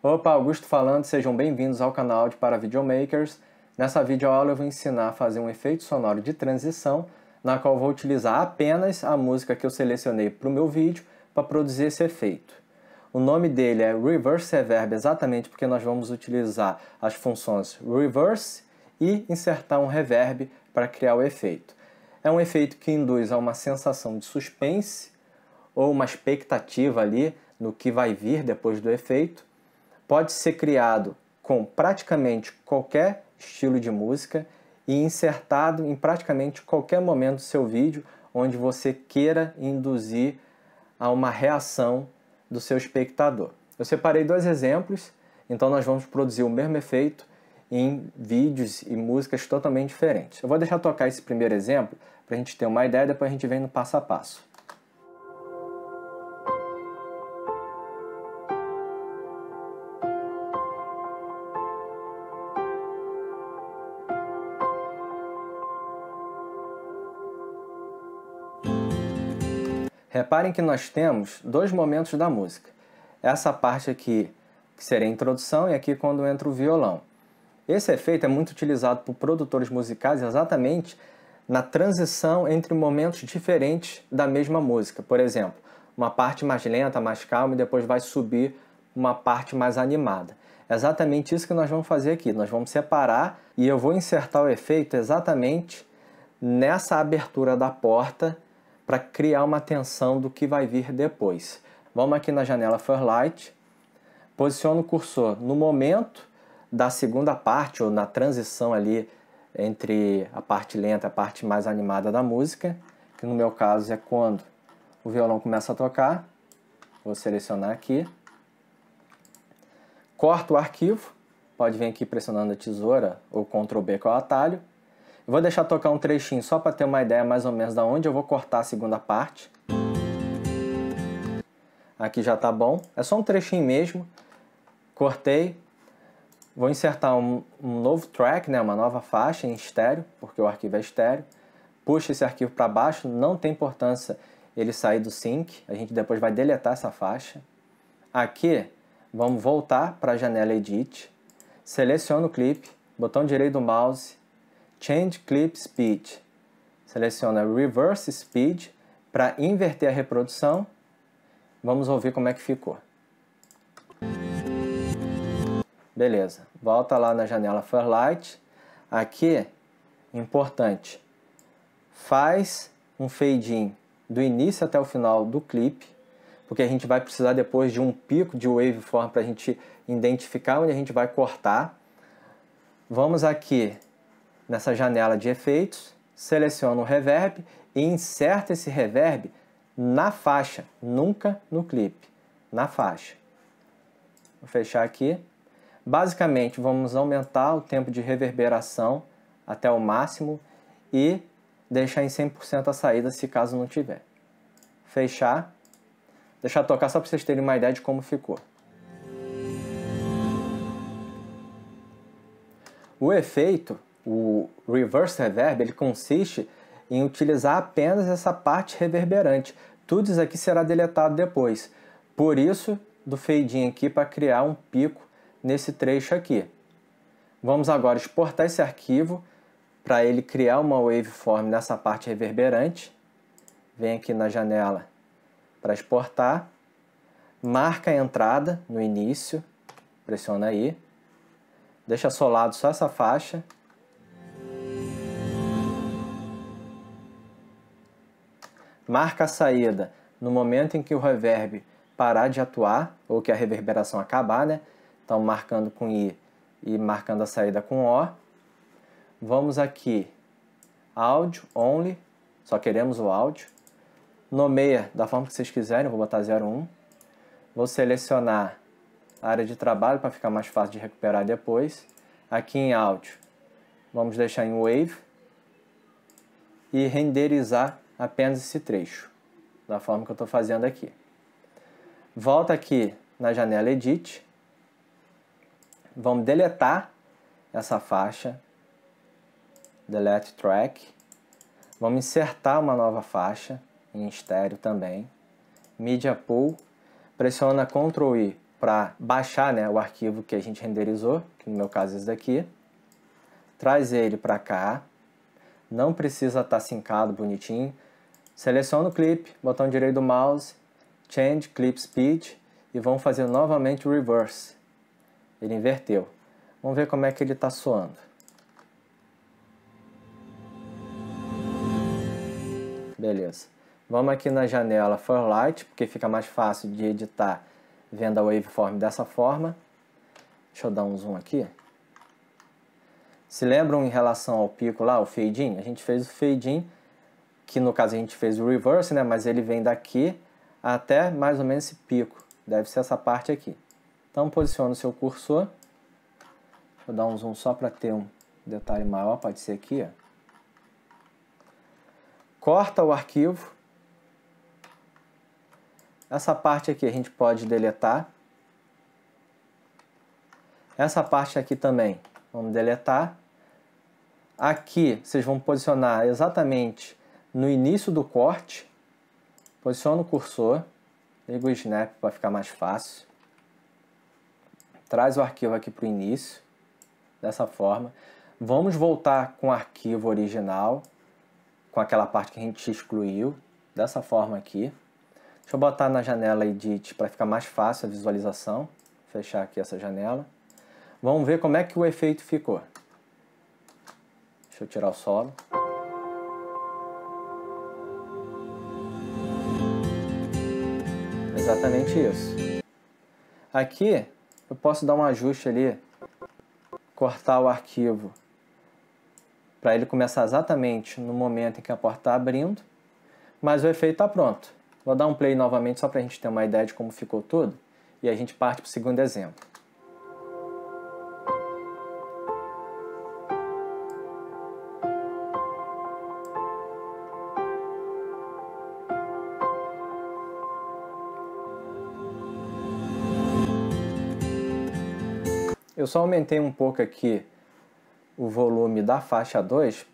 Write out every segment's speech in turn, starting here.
Opa, Augusto falando, sejam bem-vindos ao canal de Para Videomakers. Nessa videoaula eu vou ensinar a fazer um efeito sonoro de transição, na qual vou utilizar apenas a música que eu selecionei para o meu vídeo para produzir esse efeito. O nome dele é Reverse Reverb, é exatamente porque nós vamos utilizar as funções Reverse e insertar um reverb para criar o efeito. É um efeito que induz a uma sensação de suspense ou uma expectativa ali no que vai vir depois do efeito pode ser criado com praticamente qualquer estilo de música e insertado em praticamente qualquer momento do seu vídeo onde você queira induzir a uma reação do seu espectador. Eu separei dois exemplos, então nós vamos produzir o mesmo efeito em vídeos e músicas totalmente diferentes. Eu vou deixar tocar esse primeiro exemplo para a gente ter uma ideia, depois a gente vem no passo a passo. Reparem que nós temos dois momentos da música. Essa parte aqui, que seria a introdução, e aqui quando entra o violão. Esse efeito é muito utilizado por produtores musicais exatamente na transição entre momentos diferentes da mesma música. Por exemplo, uma parte mais lenta, mais calma, e depois vai subir uma parte mais animada. É exatamente isso que nós vamos fazer aqui. Nós vamos separar e eu vou insertar o efeito exatamente nessa abertura da porta para criar uma tensão do que vai vir depois. Vamos aqui na janela Fairlight, posiciono o cursor no momento da segunda parte, ou na transição ali entre a parte lenta e a parte mais animada da música, que no meu caso é quando o violão começa a tocar. Vou selecionar aqui. Corto o arquivo, pode vir aqui pressionando a tesoura ou Ctrl B que é o atalho. Eu vou deixar tocar um trechinho só para ter uma ideia mais ou menos da onde eu vou cortar a segunda parte. Aqui já tá bom. É só um trechinho mesmo. Cortei. Vou insertar um, um novo track, né, uma nova faixa em estéreo, porque o arquivo é estéreo. Puxa esse arquivo para baixo, não tem importância ele sair do sync. A gente depois vai deletar essa faixa. Aqui, vamos voltar para a janela Edit. Seleciono o clipe, botão direito do mouse, Change Clip Speed. Seleciona Reverse Speed para inverter a reprodução. Vamos ouvir como é que ficou. Beleza. Volta lá na janela Fairlight. Aqui, importante, faz um fade in do início até o final do clipe, porque a gente vai precisar depois de um pico de waveform para a gente identificar onde a gente vai cortar. Vamos aqui nessa janela de efeitos, seleciono o reverb e inserto esse reverb na faixa, nunca no clipe, na faixa. Vou fechar aqui. Basicamente, vamos aumentar o tempo de reverberação até o máximo e deixar em 100% a saída se caso não tiver. Fechar. Deixar tocar só para vocês terem uma ideia de como ficou. O efeito o reverse reverb ele consiste em utilizar apenas essa parte reverberante. Tudo isso aqui será deletado depois. Por isso, do fade aqui para criar um pico nesse trecho aqui. Vamos agora exportar esse arquivo para ele criar uma waveform nessa parte reverberante. Vem aqui na janela para exportar. Marca a entrada no início, pressiona aí. Deixa solado só essa faixa marca a saída no momento em que o reverb parar de atuar, ou que a reverberação acabar, né? Então, marcando com I e marcando a saída com O. Vamos aqui, áudio, only, só queremos o áudio. Nomeia da forma que vocês quiserem, vou botar 01. Vou selecionar a área de trabalho para ficar mais fácil de recuperar depois. Aqui em áudio, vamos deixar em Wave e renderizar apenas esse trecho, da forma que eu estou fazendo aqui. Volta aqui na janela Edit, vamos deletar essa faixa, Delete Track, vamos insertar uma nova faixa, em estéreo também, Media Pool, pressiona Ctrl I para baixar né, o arquivo que a gente renderizou, que no meu caso é esse daqui, traz ele para cá, não precisa estar tá sincado bonitinho, Seleciono o clipe, botão direito do mouse, Change Clip Speed e vamos fazer novamente o Reverse. Ele inverteu. Vamos ver como é que ele está soando. Beleza. Vamos aqui na janela for Light porque fica mais fácil de editar vendo a waveform dessa forma. Deixa eu dar um zoom aqui. Se lembram em relação ao pico lá, o fade in? A gente fez o fade in que no caso a gente fez o reverse, né? Mas ele vem daqui até mais ou menos esse pico. Deve ser essa parte aqui. Então posiciona o seu cursor. Vou dar um zoom só para ter um detalhe maior, pode ser aqui. Ó. Corta o arquivo. Essa parte aqui a gente pode deletar. Essa parte aqui também, vamos deletar. Aqui vocês vão posicionar exatamente no início do corte, posiciono o cursor, liga o snap para ficar mais fácil, traz o arquivo aqui para o início, dessa forma. Vamos voltar com o arquivo original, com aquela parte que a gente excluiu, dessa forma aqui. Deixa eu botar na janela Edit para ficar mais fácil a visualização. Fechar aqui essa janela. Vamos ver como é que o efeito ficou. Deixa eu tirar o solo. exatamente isso. Aqui eu posso dar um ajuste ali, cortar o arquivo para ele começar exatamente no momento em que a porta está abrindo, mas o efeito está pronto. Vou dar um play novamente só para a gente ter uma ideia de como ficou tudo e a gente parte para o segundo exemplo. Eu só aumentei um pouco aqui o volume da faixa 2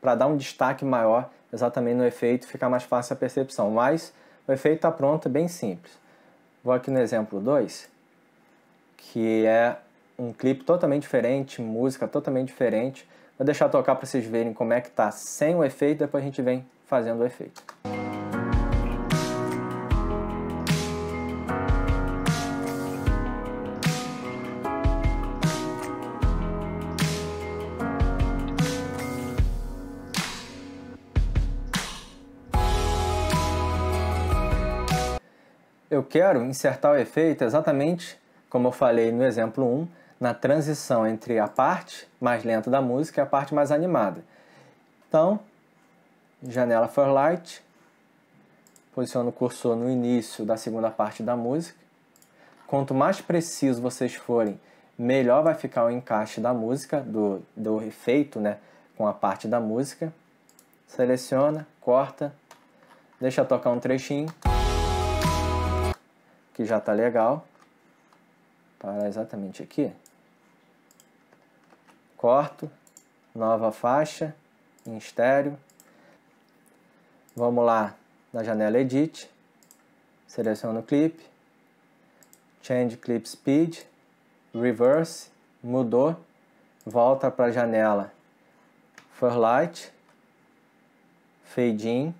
para dar um destaque maior exatamente no efeito, ficar mais fácil a percepção, mas o efeito está pronto, bem simples. Vou aqui no exemplo 2, que é um clipe totalmente diferente, música totalmente diferente. Vou deixar tocar para vocês verem como é que tá sem o efeito, depois a gente vem fazendo o efeito. quero insertar o efeito exatamente como eu falei no exemplo 1, na transição entre a parte mais lenta da música e a parte mais animada. Então, janela for light, posiciono o cursor no início da segunda parte da música. Quanto mais preciso vocês forem, melhor vai ficar o encaixe da música, do, do efeito né, com a parte da música. Seleciona, corta, deixa tocar um trechinho que já está legal. Parar exatamente aqui. Corto, nova faixa, em estéreo. Vamos lá na janela Edit, seleciono o clipe, Change Clip Speed, Reverse, mudou, volta para a janela Light. Fade In,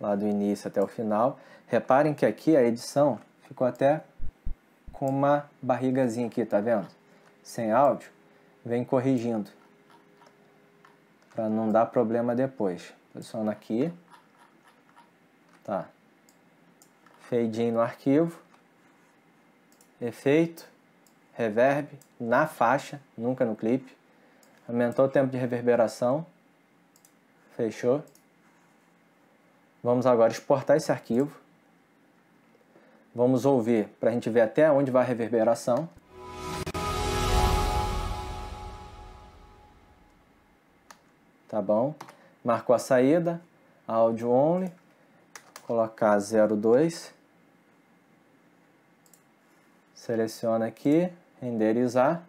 lá do início até o final. Reparem que aqui a edição ficou até com uma barrigazinha aqui, tá vendo? Sem áudio, vem corrigindo. Para não dar problema depois. Posiciona aqui. Tá. Fade in no arquivo. Efeito. Reverb na faixa, nunca no clipe. Aumentou o tempo de reverberação. Fechou. Vamos agora exportar esse arquivo. Vamos ouvir para a gente ver até onde vai a reverberação. Tá bom? Marcou a saída, áudio only, colocar 02. Seleciona aqui, renderizar.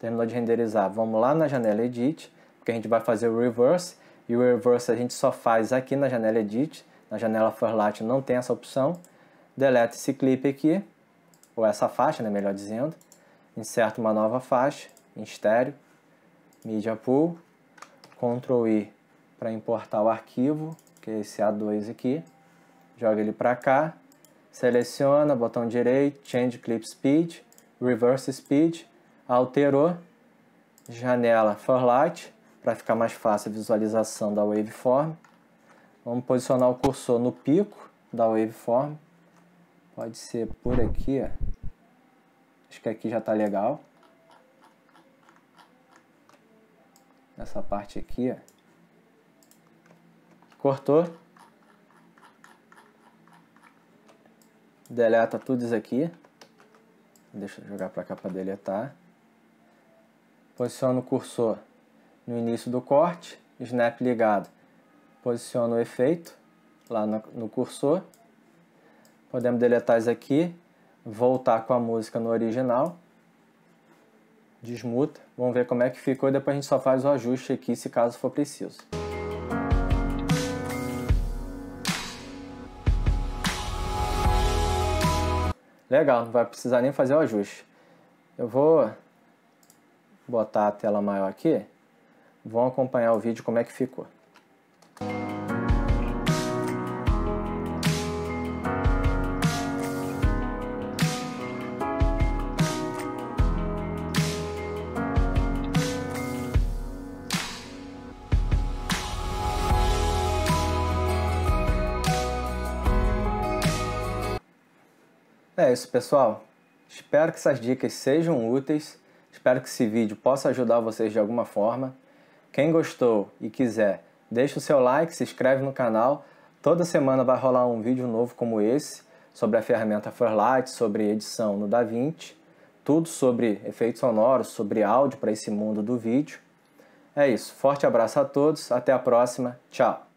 Terminou de renderizar, vamos lá na janela Edit, porque a gente vai fazer o reverse, e o reverse a gente só faz aqui na janela Edit, na janela Forlite não tem essa opção. Delete esse clipe aqui, ou essa faixa, né, melhor dizendo. Inserto uma nova faixa em estéreo, Media Pool, Ctrl I para importar o arquivo, que é esse A2 aqui. Joga ele para cá, seleciona, botão direito, Change Clip Speed, Reverse Speed, alterou, janela Forlite, para ficar mais fácil a visualização da waveform. Vamos posicionar o cursor no pico da waveform. Pode ser por aqui, ó. Acho que aqui já está legal. Nessa parte aqui, ó. Cortou. Deleta tudo isso aqui. Deixa eu jogar para cá para deletar. Posiciona o cursor no início do corte, snap ligado posiciono o efeito lá no, no cursor. Podemos deletar isso aqui, voltar com a música no original. Desmuta, vamos ver como é que ficou e depois a gente só faz o ajuste aqui se caso for preciso. Legal, não vai precisar nem fazer o ajuste. Eu vou botar a tela maior aqui. Vão acompanhar o vídeo como é que ficou. É isso, pessoal. Espero que essas dicas sejam úteis. Espero que esse vídeo possa ajudar vocês de alguma forma. Quem gostou e quiser, deixa o seu like, se inscreve no canal. Toda semana vai rolar um vídeo novo como esse, sobre a ferramenta Forlight, sobre edição no DaVinci, tudo sobre efeitos sonoros, sobre áudio para esse mundo do vídeo. É isso. Forte abraço a todos. Até a próxima. Tchau.